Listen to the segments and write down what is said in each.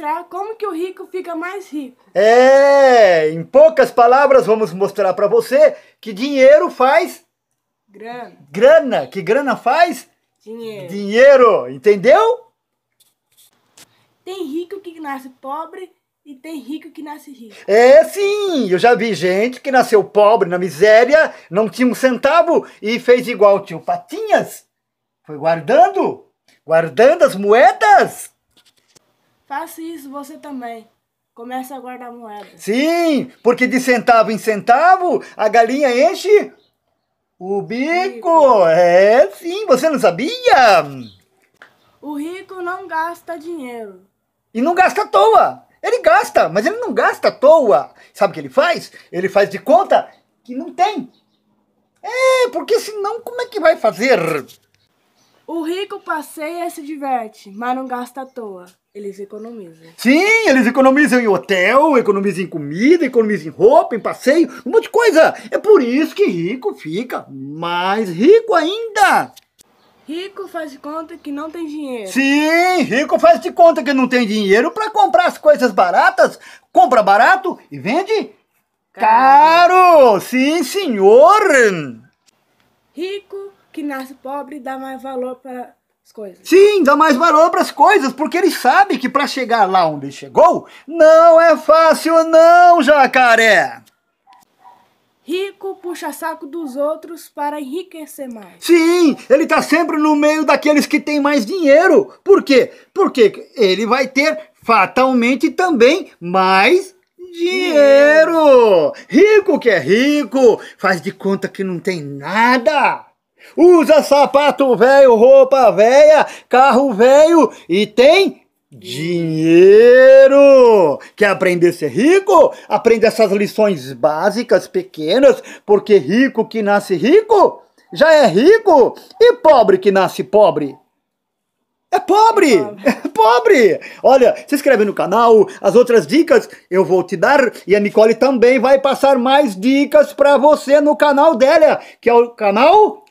mostrar como que o rico fica mais rico. É, em poucas palavras vamos mostrar para você que dinheiro faz grana. Grana, que grana faz? Dinheiro. Dinheiro, entendeu? Tem rico que nasce pobre e tem rico que nasce rico. É sim, eu já vi gente que nasceu pobre na miséria, não tinha um centavo e fez igual o tio Patinhas. Foi guardando, guardando as moedas Faça isso você também. Comece a guardar moeda. Sim, porque de centavo em centavo, a galinha enche o bico. É, sim, você não sabia? O rico não gasta dinheiro. E não gasta à toa. Ele gasta, mas ele não gasta à toa. Sabe o que ele faz? Ele faz de conta que não tem. É, porque senão como é que vai fazer? O rico passeia e se diverte, mas não gasta à toa. Eles economizam. Sim, eles economizam em hotel, economizam em comida, economizam em roupa, em passeio, um monte de coisa. É por isso que rico fica mais rico ainda. Rico faz de conta que não tem dinheiro. Sim, rico faz de conta que não tem dinheiro para comprar as coisas baratas, compra barato e vende caro. caro. Sim, senhor. Rico que nasce pobre dá mais valor para as coisas. Sim, dá mais valor para as coisas, porque ele sabe que para chegar lá onde chegou, não é fácil não, jacaré. Rico puxa saco dos outros para enriquecer mais. Sim, ele está sempre no meio daqueles que têm mais dinheiro. Por quê? Porque ele vai ter fatalmente também mais dinheiro. Rico que é rico, faz de conta que não tem nada. Usa sapato velho, roupa velha, carro velho e tem dinheiro. Quer aprender a ser rico? Aprenda essas lições básicas, pequenas, porque rico que nasce rico já é rico e pobre que nasce pobre. É pobre! É pobre! É Olha, se inscreve no canal, as outras dicas eu vou te dar e a Nicole também vai passar mais dicas para você no canal dela, que é o canal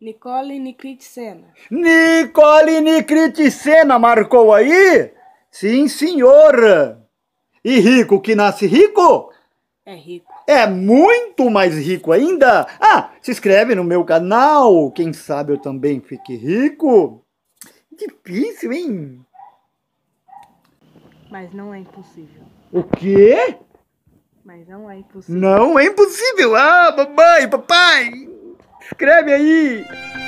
Nicole Nikritsena. Nicole Nikritsena marcou aí? Sim, senhor. E rico que nasce rico? É rico. É muito mais rico ainda. Ah, se inscreve no meu canal. Quem sabe eu também fique rico. Difícil, hein? Mas não é impossível. O quê? Mas não é impossível. Não é impossível. Ah, mamãe, papai. Escreve aí!